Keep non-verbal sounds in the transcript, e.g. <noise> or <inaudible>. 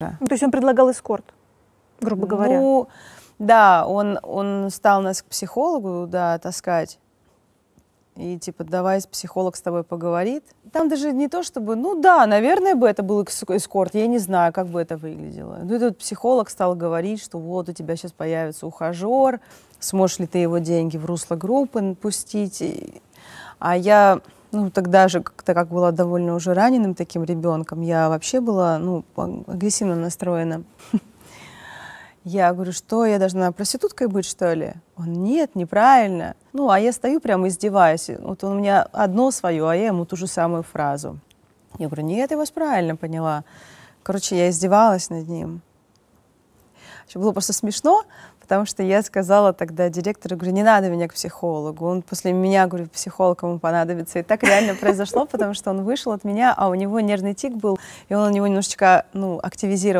Ну, то есть он предлагал эскорт, грубо ну, говоря? Ну, да, он, он стал нас к психологу, да, таскать. И типа, давай психолог с тобой поговорит. Там даже не то, чтобы, ну да, наверное, бы это был эскорт, я не знаю, как бы это выглядело. Ну этот психолог стал говорить, что вот у тебя сейчас появится ухажер, сможешь ли ты его деньги в русло группы пустить. А я ну, тогда же, как-то как была довольно уже раненым таким ребенком, я вообще была, ну, агрессивно настроена. <laughs> Я говорю, что, я должна проституткой быть, что ли? Он, нет, неправильно. Ну, а я стою прямо издеваюсь. Вот он у меня одно свое, а я ему ту же самую фразу. Я говорю, нет, я вас правильно поняла. Короче, я издевалась над ним. Еще было просто смешно, потому что я сказала тогда директору, говорю, не надо меня к психологу. Он после меня, говорю, психолог ему понадобится. И так реально произошло, потому что он вышел от меня, а у него нервный тик был, и он у него немножечко, ну, активизировал